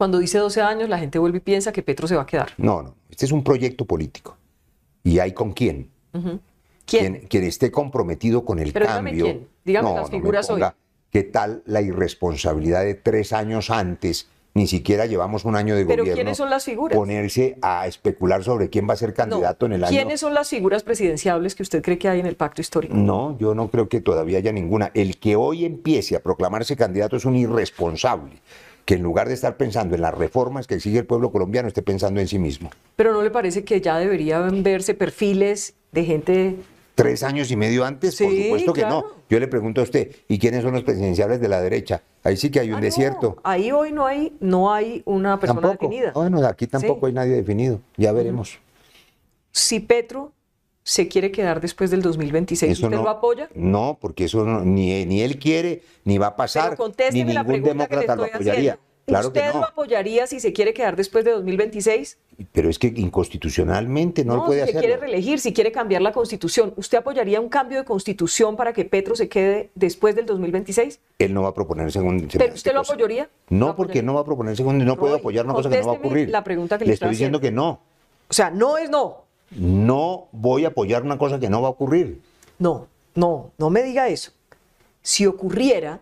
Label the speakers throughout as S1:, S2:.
S1: Cuando dice 12 años, la gente vuelve y piensa que Petro se va a quedar.
S2: No, no. Este es un proyecto político. ¿Y hay con quién? ¿Quién? Quien, esté comprometido con el Pero cambio. Dígame, quién. dígame las figuras hoy. ¿Qué tal la irresponsabilidad de tres años antes? Ni siquiera llevamos un año de gobierno. ¿Pero quiénes son las figuras? Ponerse a especular sobre quién va a ser candidato en el año. ¿Quiénes
S1: son las figuras presidenciables que usted cree que hay en el pacto histórico?
S2: No, yo no creo que todavía haya ninguna. El que hoy empiece a proclamarse candidato es un irresponsable que en lugar de estar pensando en las reformas que exige el pueblo colombiano, esté pensando en sí mismo.
S1: Pero ¿no le parece que ya deberían verse perfiles de gente...
S2: Tres años y medio antes, por supuesto que no. Yo le pregunto a usted, ¿y quiénes son los presidenciales de la derecha? Ahí sí que hay un ah, desierto.
S1: Ahí hoy no hay, no hay una persona definida. Ah, bueno, aquí tampoco
S2: hay nadie definido. Ya veremos.
S1: Si Petro se quiere quedar después del 2026. ¿Usted lo apoya?
S2: No, porque eso ni, él quiere, ni va a pasar, ni ningún la demócrata lo apoyaría. ¿Usted lo
S1: apoyaría si se quiere quedar después de 2026?
S2: Pero es que inconstitucionalmente no, lo puede hacer. Si quiere
S1: reelegir, si quiere cambiar la constitución, ¿usted apoyaría un cambio de constitución para que Petro se quede después del 2026?
S2: Él no va a proponer ¿Pero este
S1: usted lo apoyaría?
S2: No, porque no va a proponer No puedo apoyar una cosa que no va a ocurrir. La pregunta que le, estoy diciendo que no. O sea, no es no no voy a apoyar una cosa que no va a ocurrir. No, no, no me diga eso. Si ocurriera,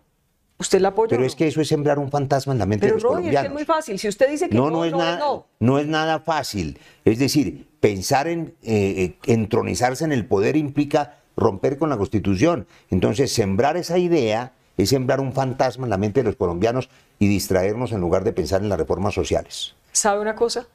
S2: usted la apoya. Pero es que eso es sembrar un fantasma en la mente de los colombianos. Es, es muy fácil.
S1: Si usted dice que no, no, es nada,
S2: no. es nada fácil. Es decir, pensar en eh, eh, entronizarse en el poder implica romper con la Constitución. Entonces, sembrar esa idea es sembrar un fantasma en la mente de los colombianos y distraernos en lugar de pensar en las reformas sociales.
S1: ¿Sabe una cosa?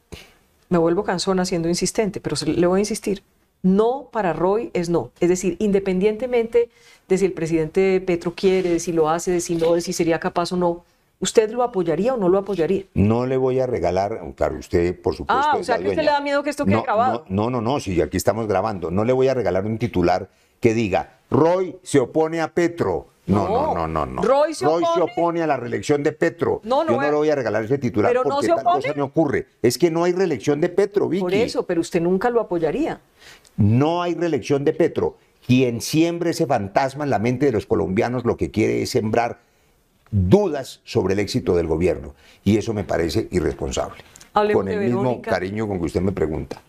S1: me vuelvo cansona siendo insistente, pero le voy a insistir. No para Roy es no. Es decir, independientemente de si el presidente Petro quiere, de si lo hace, de si no, de si sería capaz o no, ¿usted lo apoyaría o no lo apoyaría?
S2: No le voy a regalar, claro, usted por ah, supuesto. Ah, o sea, que usted le da
S1: miedo que esto quede no, No,
S2: no, no, no, si aquí estamos grabando, no le voy a regalar un titular que diga, Roy se opone a Petro no, no, no, no. no. Roy, se, opone... a la reelección de Petro. Yo no le voy a regalar ese titular porque tal cosa no ocurre. Es que no hay reelección de Petro, Vicky. Por eso, pero usted nunca lo apoyaría. No hay reelección de Petro. Quien siembre ese fantasma en la mente de los colombianos lo que quiere es sembrar dudas sobre el éxito del gobierno. Y eso me parece irresponsable.
S1: con el mismo
S2: cariño con que usted me pregunta.